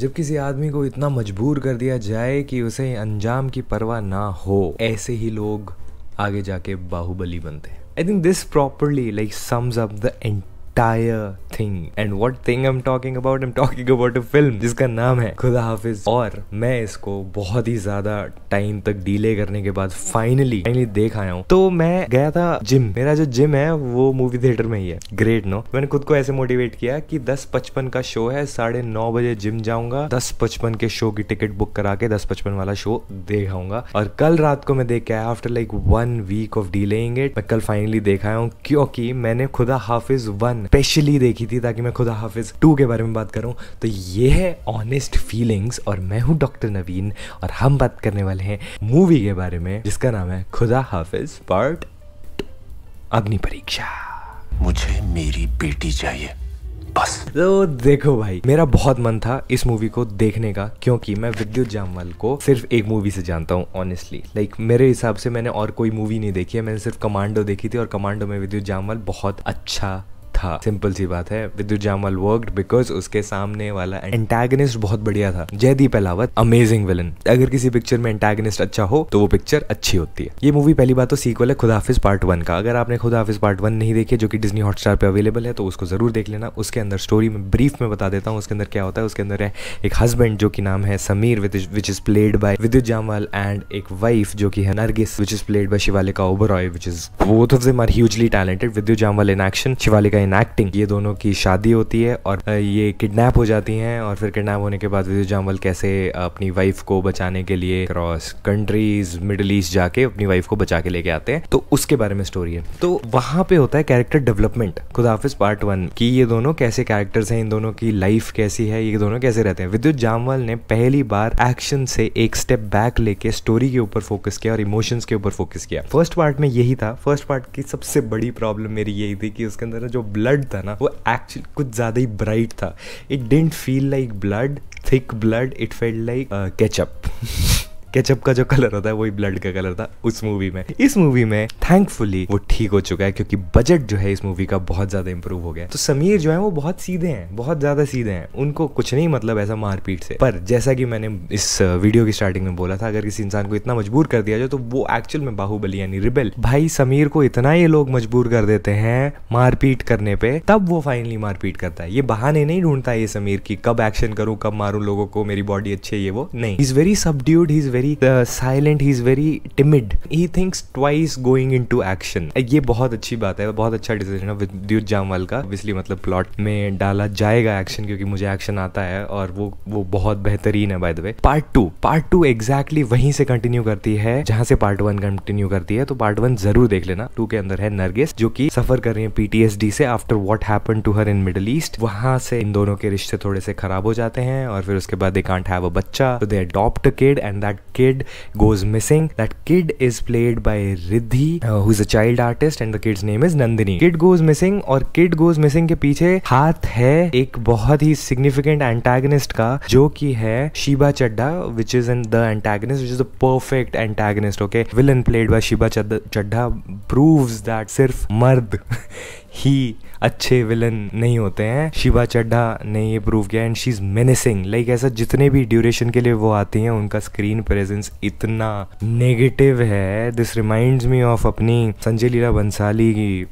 जब किसी आदमी को इतना मजबूर कर दिया जाए कि उसे अंजाम की परवाह ना हो ऐसे ही लोग आगे जाके बाहुबली बनते हैं I think this properly like sums up the end entire thing. And what thing I'm talking about? I'm talking about a film जिसका नाम है खुदा हाफिज और मैं इसको बहुत ही ज्यादा टाइम तक डिले करने के बाद फाइनली फाइनली देख आया हूँ तो मैं गया था जिम मेरा जो जिम है वो मूवी थिएटर में ही है ग्रेट नो मैंने खुद को ऐसे मोटिवेट किया कि दस पचपन का शो है साढ़े नौ बजे जिम जाऊंगा दस पचपन के शो की टिकट बुक करा के दस पचपन वाला शो देखाऊंगा और कल रात को मैं देख के आया after like one week of delaying मैं कल फाइनली देखा हूँ क्योंकि मैंने खुदा हाफिज वन स्पेशली देखी थी ताकि मैं खुदा हाफिज टू के बारे में बात करूं तो ये है ऑनेस्ट फीलिंग्स और मैं हूँ डॉक्टर नवीन और हम बात करने वाले हैं मूवी के बारे में जिसका नाम है खुदा हाफिज पार्ट अग्नि परीक्षा मुझे मेरी बेटी चाहिए बस तो देखो भाई मेरा बहुत मन था इस मूवी को देखने का क्योंकि मैं विद्युत जामवाल को सिर्फ एक मूवी से जानता हूँ ऑनेस्टली लाइक मेरे हिसाब से मैंने और कोई मूवी नहीं देखी है मैंने सिर्फ कमांडो देखी थी और कमांडो में विद्युत जामवाल बहुत अच्छा था हाँ, सिंपल सी बात है विद्युत जामवाल वर्क बिकॉज उसके सामने वाला एंटेगनिस्ट बहुत बढ़िया था जयदीप अलावत अमेजिंग विलन अगर किसी पिक्चर में एंटेगनिस्ट अच्छा हो तो वो पिक्चर अच्छी होती है ये मूवी पहली बात तो सीक्वल है खुदाफिज पार्ट वन का अगर आपने खुदाफिज पार्ट वन नहीं देखे जो कि डिजनी हॉटस्टार पे अवेलेबल है तो उसको जरूर देख लेना उसके अंदर स्टोरी में ब्रीफ में बता देता हूँ उसके अंदर क्या होता है उसके अंदर है एक हस्बैंड जो कि नाम है Sameer which is played by Vidyut Jamwal and एक वाइफ जो कि है Nargis which is played by Shivalika Oberoi which is both of them are hugely talented Vidyut Jamwal in action Shivalika in and acting ये दोनों की शादी होती है और ये किडनैप हो जाती हैं और फिर किडनैप होने के बाद विजय जामवल कैसे अपनी वाइफ को बचाने के लिए क्रॉस कंट्रीज मिडल ईस्ट जाके अपनी वाइफ को बचा के लेके आते हैं तो उसके बारे में स्टोरी है तो वहां पे होता है character development Khuda Haafiz part one की ये दोनों कैसे कैरेक्टर्स हैं इन दोनों की लाइफ कैसी है ये दोनों कैसे रहते हैं विद्युत जामवाल ने पहली बार एक्शन से एक स्टेप बैक लेके स्टोरी के ऊपर फोकस किया और इमोशंस के ऊपर फोकस किया फर्स्ट पार्ट में यही था फर्स्ट पार्ट की सबसे बड़ी प्रॉब्लम मेरी यही थी कि उसके अंदर जो ब्लड ब्लड था ना वो एक्चुअली कुछ ज़्यादा ही ब्राइट था it didn't feel like blood thick blood it felt like ketchup ketchup का जो कलर होता है वही ब्लड का कलर था उस मूवी में इस मूवी में थैंकफुली वो ठीक हो चुका है क्योंकि बजट जो है इस मूवी का बहुत ज्यादा इंप्रूव हो गया तो समीर जो है वो बहुत सीधे हैं बहुत ज्यादा सीधे हैं उनको कुछ नहीं मतलब ऐसा मारपीट से पर जैसा कि मैंने इस वीडियो की स्टार्टिंग में बोला था अगर किसी इंसान को इतना मजबूर कर दिया जाए तो वो एक्चुअल में बाहुबली यानी रिबेल भाई समीर को इतना ये लोग मजबूर कर देते हैं मारपीट करने पे तब वो फाइनली मारपीट करता है ये बहाने नहीं ढूंढता है ये समीर की कब एक्शन करूं कब मारू लोगों को मेरी बॉडी अच्छी है ये वो नहीं is very subdued is very very uh, silent he is very timid he thinks twice going into action uh, ये बहुत अच्छी बात है बहुत अच्छा डिसीजन है विद्युत जामवाल का इसलिए मतलब प्लॉट में डाला जाएगा एक्शन क्योंकि मुझे एक्शन आता है और वो वो बहुत बेहतरीन है by the way part two part two exactly वहीं से कंटिन्यू करती है जहां से पार्ट वन कंटिन्यू करती है तो पार्ट वन जरूर देख लेना टू के अंदर है नरगिस जो की सफर कर रही है पीटीएसडी से after what happen to her in Middle East वहां से इन दोनों के रिश्ते थोड़े से खराब हो जाते हैं और फिर उसके बाद दे कांट हैव अ बच्चा तो they adopt kid and that kid goes missing. That kid is played by Riddhi, uh, who's a child artist, and the kid's name is Nandini. Kid goes missing और kid goes missing के पीछे हाथ है एक बहुत ही significant antagonist का जो कि है Shiba Chadda, which is in the antagonist, which is the perfect antagonist. Okay, villain played by Shiba Chadda, Chadda proves that सिर्फ मर्द ही अच्छे विलन नहीं होते हैं शिवा चड्ढा ने ये प्रूव किया and she is menacing like ऐसा जितने भी ड्यूरेशन के लिए वो आती हैं उनका स्क्रीन प्रेजेंस इतना नेगेटिव है दिस रिमाइंड्स मी ऑफ अपनी संजय लीला बंसाली की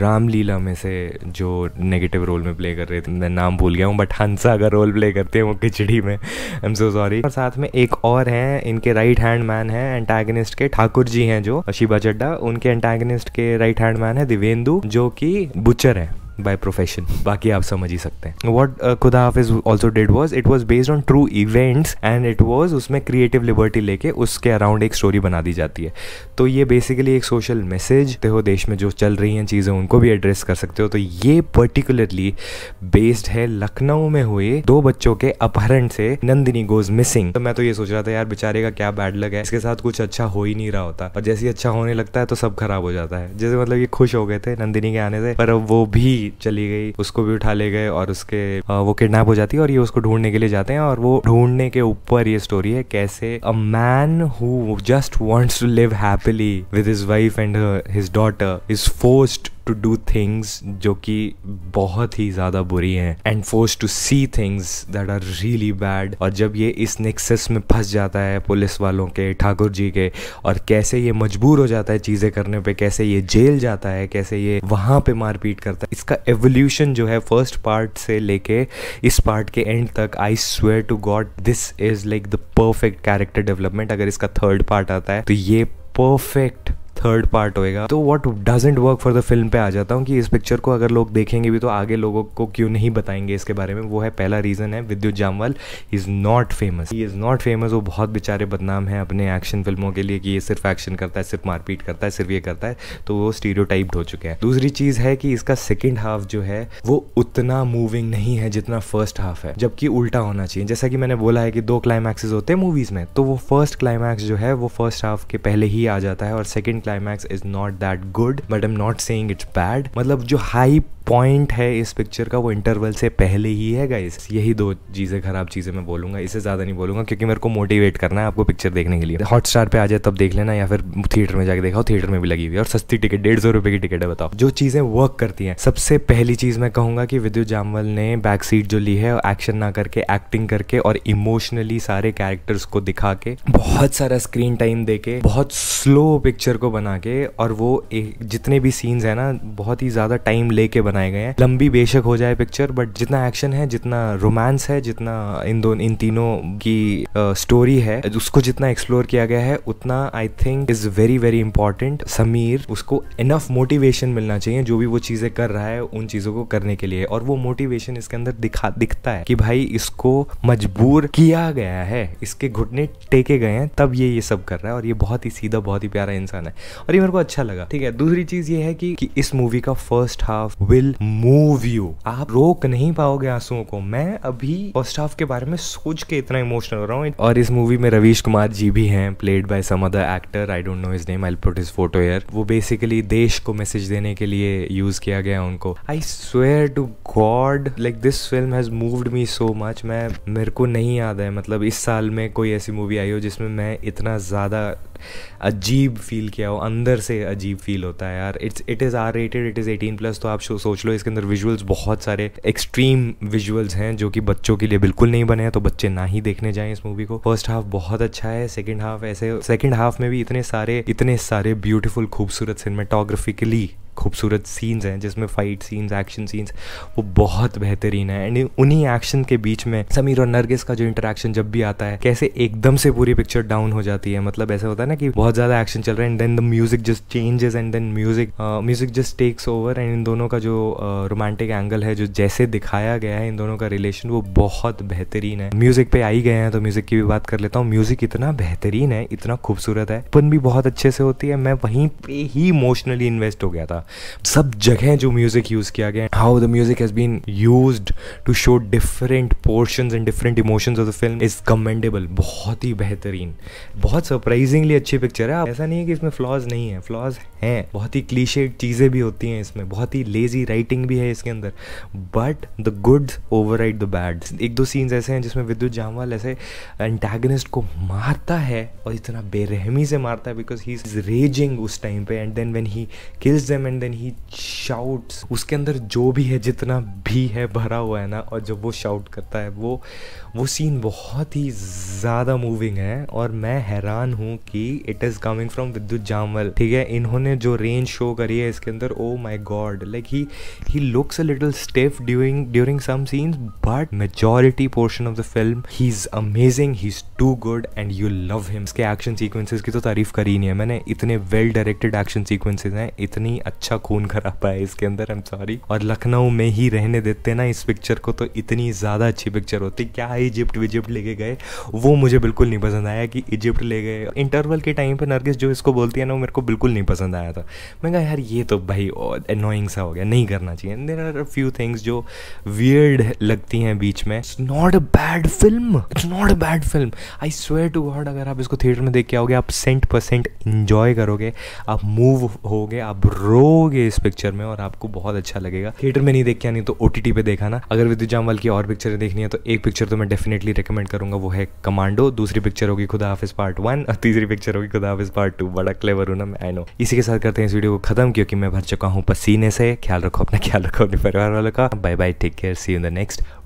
रामलीला में से जो नेगेटिव रोल में प्ले कर रहे थे मैं नाम भूल गया हूँ बट हंसा का रोल प्ले करते हैं वो खिचड़ी में आई एम सो सॉरी और साथ में एक और हैं इनके राइट हैंड मैन है एंटेगनिस्ट के ठाकुर जी हैं जो शिवा चड्डा उनके एंटेगनिस्ट के राइट हैंड मैन है दिवेंदु जो कि बुचर है बाय प्रोफेशन बाकी आप समझ ही सकते हैं what Khuda Haafiz also did was it was based on true events and it was उसमें क्रिएटिव लिबर्टी लेके उसके अराउंड एक स्टोरी बना दी जाती है तो ये बेसिकली एक सोशल मैसेज हो देश में जो चल रही हैं चीज़ें उनको भी एड्रेस कर सकते हो तो ये पर्टिकुलरली बेस्ड है लखनऊ में हुए दो बच्चों के अपहरण से नंदिनी गोज मिसिंग तो मैं तो ये सोच रहा था यार बेचारे का क्या बैड लग है इसके साथ कुछ अच्छा हो ही नहीं रहा होता और जैसे ही अच्छा होने लगता है तो सब खराब हो जाता है जैसे मतलब ये खुश हो गए थे नंदिनी के आने से पर वो भी चली गई उसको भी उठा ले गए और उसके वो किडनैप हो जाती है और ये उसको ढूंढने के लिए जाते हैं और वो ढूंढने के ऊपर ये स्टोरी है कैसे a man who just wants to live happily with his wife and his daughter is forced to do things जो कि बहुत ही ज़्यादा बुरी हैं and force to see things that are really bad और जब ये इस नेक्सेस में फंस जाता है पुलिस वालों के ठाकुर जी के और कैसे ये मजबूर हो जाता है चीज़ें करने पे कैसे ये जेल जाता है कैसे ये वहां पे मारपीट करता है इसका एवोल्यूशन जो है फर्स्ट पार्ट से लेके इस पार्ट के एंड तक I swear to God this is like the perfect character development अगर इसका थर्ड पार्ट आता है तो ये परफेक्ट थर्ड पार्ट होएगा तो what doesn't work for the film पे आ जाता हूँ कि इस पिक्चर को अगर लोग देखेंगे भी तो आगे लोगों को क्यों नहीं बताएंगे इसके बारे में वो है पहला रीज़न है Vidyut Jamwal is not famous he is not famous वो बहुत बेचारे बदनाम है अपने एक्शन फिल्मों के लिए कि ये सिर्फ एक्शन करता है सिर्फ मारपीट करता है सिर्फ ये करता है तो वो स्टीरियो हो चुके हैं दूसरी चीज़ है कि इसका सेकेंड हाफ जो है वो उतना मूविंग नहीं है जितना फर्स्ट हाफ है जबकि उल्टा होना चाहिए जैसा कि मैंने बोला है कि दो क्लाइमैक्सेस होते हैं मूवीज़ में तो वो फर्स्ट क्लाइमैक्स जो है वो फर्स्ट हाफ के पहले ही आ जाता है और second climax is not that good but i'm not saying it's bad मतलब जो hype. पॉइंट है इस पिक्चर का वो इंटरवल से पहले ही है गाइस यही दो चीज़ें खराब चीज़ें मैं बोलूँगा इसे ज़्यादा नहीं बोलूँगा क्योंकि मेरे को मोटिवेट करना है आपको पिक्चर देखने के लिए हॉट स्टार पे आ जाए तब देख लेना या फिर थिएटर में जाकर देखा थिएटर में भी लगी हुई है और सस्ती टिकट डेढ़ सौ की टिकट है बताओ जो चीज़ें वर्क करती हैं सबसे पहली चीज़ मैं कहूँगा कि विद्युत जामवल ने बैक सीट जो ली है एक्शन ना करके एक्टिंग करके और इमोशनली सारे कैरेक्टर्स को दिखा के बहुत सारा स्क्रीन टाइम दे के बहुत स्लो पिक्चर को बना के और वो जितने भी सीन्स हैं ना बहुत ही ज़्यादा टाइम लेके बना बनाए गए हैं लंबी बेशक हो जाए पिक्चर बट जितना एक्शन है जितना रोमांस है जितना इन दोनों इन तीनों की स्टोरी है उसको जितना एक्सप्लोर किया गया है उतना I think is very very important Sameer उसको इनफ मोटिवेशन मिलना चाहिए जो भी वो चीजें कर रहा है उन चीजों को करने के लिए और वो मोटिवेशन इसके अंदर दिखा दिखता है कि भाई इसको मजबूर किया गया है इसके घुटने टेके गए हैं तब ये ये सब कर रहा है और ये बहुत ही सीधा बहुत ही प्यारा इंसान है और ये मेरे को अच्छा लगा ठीक है दूसरी चीज ये है कि, कि इस मूवी का first half will will move you आप रोक नहीं पाओगे आंसुओं को मैं अभी फर्स्ट हाफ के बारे में सोच के इतना इमोशनल हो रहा हूँ और इस मूवी में रवीश कुमार जी भी हैं played by some other actor I don't know his name I put his photo here वो बेसिकली देश को मैसेज देने के लिए यूज किया गया उनको I swear to God like this film has moved me so much मैं मेरे को नहीं याद है मतलब इस साल में कोई ऐसी मूवी आई हो जिसमें मैं इतना ज़्यादा अजीब फील किया हो अंदर से अजीब फील होता है यार it's it is R rated it is eighteen plus तो आप सोच लो इसके अंदर विजुअल्स बहुत सारे एक्सट्रीम विजुअल्स हैं जो कि बच्चों के लिए बिल्कुल नहीं बने हैं तो बच्चे ना ही देखने जाएं इस मूवी को फर्स्ट हाफ बहुत अच्छा है सेकेंड हाफ ऐसे सेकेंड हाफ में भी इतने सारे इतने सारे ब्यूटीफुल खूबसूरत सिनेमाटोग्राफिकली खूबसूरत सीन्स हैं जिसमें फ़ाइट सीन्स एक्शन सीन्स वो बहुत बेहतरीन है एंड उन्हीं एक्शन के बीच में समीर और नरगिस का जो इंटरेक्शन जब भी आता है कैसे एकदम से पूरी पिक्चर डाउन हो जाती है मतलब ऐसा होता है ना कि बहुत ज़्यादा एक्शन चल रहा है and then the music just changes and then music music just takes over and इन दोनों का जो रोमांटिक uh, एंगल है जो जैसे दिखाया गया है इन दोनों का रिलेशन वो बहुत बेहतरीन है म्यूज़िक पे आई गए हैं तो म्यूज़िक की भी बात कर लेता हूँ म्यूज़िक इतना बेहतरीन है इतना खूबसूरत है पन भी बहुत अच्छे से होती है मैं वहीं पे ही इमोशनली इन्वेस्ट हो गया था सब जगह जो म्यूज़िक यूज़ किया गया how the music has been use to show different portion and different emotions of the film is commendable बहुत ही बेहतरीन बहुत सरप्राइजिंगली अच्छी पिक्चर है ऐसा नहीं है कि इसमें फ्लॉज नहीं है फ्लॉज हैं बहुत ही क्लीशेड चीज़ें भी होती हैं इसमें बहुत ही लेजी राइटिंग भी है इसके अंदर but the good over right the bad एक दो सीन्स ऐसे हैं जिसमें विद्युत जामवाल ऐसे एंटेगनिस्ट को मारता है और इतना बेरहमी से मारता है बिकॉज ही इज रेजिंग उस टाइम पे and then when he kills them and and then he shouts उसके अंदर जो भी है जितना भी है भरा हुआ है ना और जब वो शाउट करता है वो वो सीन बहुत ही ज़्यादा मूविंग है और मैं हैरान हूँ कि इट इज़ कमिंग फ्रॉम विद्युत जामवल ठीक है इन्होंने जो रेंज शो करी है इसके अंदर oh my God like he he looks a little stiff during during some scenes but majority portion of the film he is amazing he is too good and you love him's के action sequences की तो तारीफ करी नहीं है मैंने इतने well directed action sequences हैं इतनी अच्छी अच्छा खून खराब है इसके अंदर आई एम सॉरी और लखनऊ में ही रहने देते ना इस पिक्चर को तो इतनी ज़्यादा अच्छी पिक्चर होती क्या इजिप्ट विजिप्ट लेके गए वो मुझे बिल्कुल नहीं पसंद आया कि इजिप्ट ले गए इंटरवल के टाइम पर नरगिस जो इसको बोलती है ना वो मेरे को बिल्कुल नहीं पसंद आया था मैं कहा यार ये तो भाई अनोइंग सा हो गया नहीं करना चाहिए देर आर फ्यू थिंग्स जो वियर्ड लगती हैं बीच में it's not a bad film it's not a bad film I swear to God अगर आप इसको थिएटर में देख के आओगे आप सेंट परसेंट इंजॉय करोगे आप मूव होगे आप रो खोगे इस पिक्चर में और आपको बहुत अच्छा लगेगा थिएटर में नहीं देख के आनी तो ओ पे देखा ना अगर विद्युत जामवाल की और पिक्चरें देखनी है तो एक पिक्चर तो मैं डेफिनेटली रिकमेंड करूंगा वो है कमांडो दूसरी पिक्चर होगी खुदा हाफिज पार्ट वन और तीसरी पिक्चर होगी खुदा हाफिज पार्ट टू बड़ा क्लेवर हूं ना मैं आई नो इसी के साथ करते हैं इस वीडियो को खत्म क्योंकि मैं भर चुका हूँ पसीने से ख्याल रखो अपना ख्याल रखो अपने परिवार वालों का bye bye take care see in the next